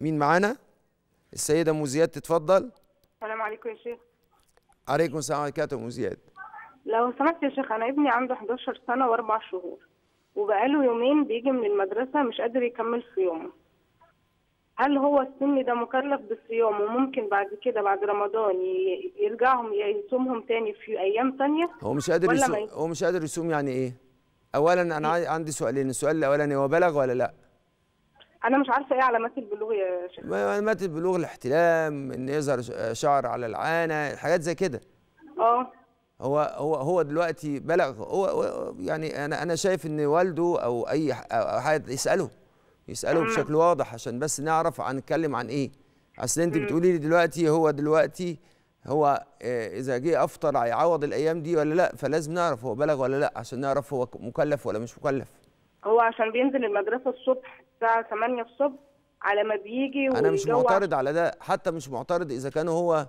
مين معانا السيده ام زياد تتفضل السلام عليكم يا شيخ عليكم السلام ورحمه الله ام زياد لو سمحت يا شيخ انا ابني عنده 11 سنه واربع شهور وبقاله يومين بيجي من المدرسه مش قادر يكمل صيامه هل هو السن ده مكلف بالصيام وممكن بعد كده بعد رمضان يرجعهم يصومهم تاني في ايام تانية هو مش قادر يصوم هو مش قادر يصوم يعني ايه اولا انا عندي سؤالين السؤال الاولاني هو بلغ ولا لا انا مش عارفه ايه علامات البلوغ يا شيخ علامات البلوغ الاحتلام ان يظهر شعر على العانه حاجات زي كده اه هو هو هو دلوقتي بلغ هو, هو يعني انا انا شايف ان والده او اي حد يساله يساله بشكل واضح عشان بس نعرف هنتكلم عن ايه اصل انت بتقولي لي دلوقتي هو دلوقتي هو آه، اذا جه افطر هيعوض الايام دي ولا لا فلازم نعرف هو بلغ ولا لا عشان نعرف هو مكلف ولا مش مكلف هو عشان بينزل المدرسه الصبح الساعه 8 الصبح على ما بيجي انا مش معترض على ده حتى مش معترض اذا كان هو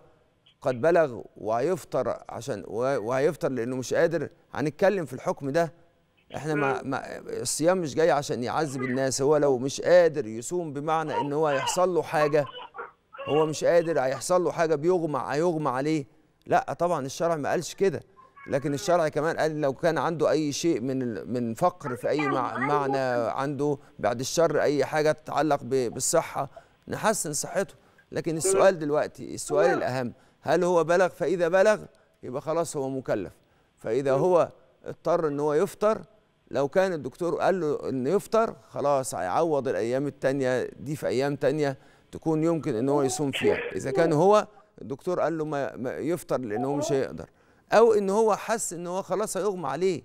قد بلغ وهيفطر عشان وهيفطر لانه مش قادر هنتكلم في الحكم ده احنا ما, ما الصيام مش جاي عشان يعذب الناس هو لو مش قادر يصوم بمعنى ان هو هيحصل له حاجه هو مش قادر هيحصل له حاجه بيغمى هيغمى عليه لا طبعا الشرع ما قالش كده لكن الشرع كمان قال لو كان عنده اي شيء من من فقر في اي معنى عنده بعد الشر اي حاجه تتعلق بالصحه نحسن صحته لكن السؤال دلوقتي السؤال الاهم هل هو بلغ فاذا بلغ يبقى خلاص هو مكلف فاذا هو اضطر ان هو يفطر لو كان الدكتور قال له ان يفطر خلاص هيعوض الايام الثانيه دي في ايام ثانيه تكون يمكن ان هو يصوم فيها اذا كان هو الدكتور قال له ما يفطر لان هو مش هيقدر او ان هو حس ان هو خلاص هيغمى عليه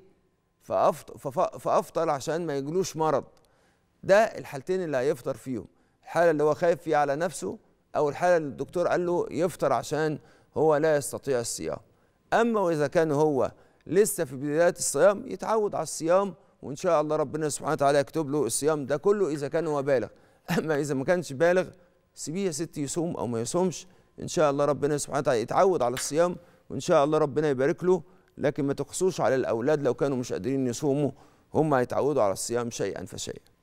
فافطر عشان ما يجلوش مرض ده الحالتين اللي هيفطر فيهم الحاله اللي هو خايف فيها على نفسه او الحاله اللي الدكتور قال له يفطر عشان هو لا يستطيع الصيام اما واذا كان هو لسه في بدايات الصيام يتعود على الصيام وان شاء الله ربنا سبحانه وتعالى يكتب له الصيام ده كله اذا كان هو بالغ اما اذا ما كانش بالغ سيبيه يا ست يصوم او ما يصومش ان شاء الله ربنا سبحانه وتعالى يتعود على الصيام وان شاء الله ربنا يبارك له لكن ما تقصوش على الاولاد لو كانوا مش قادرين يصوموا هم هيتعودوا على الصيام شيئا فشيئا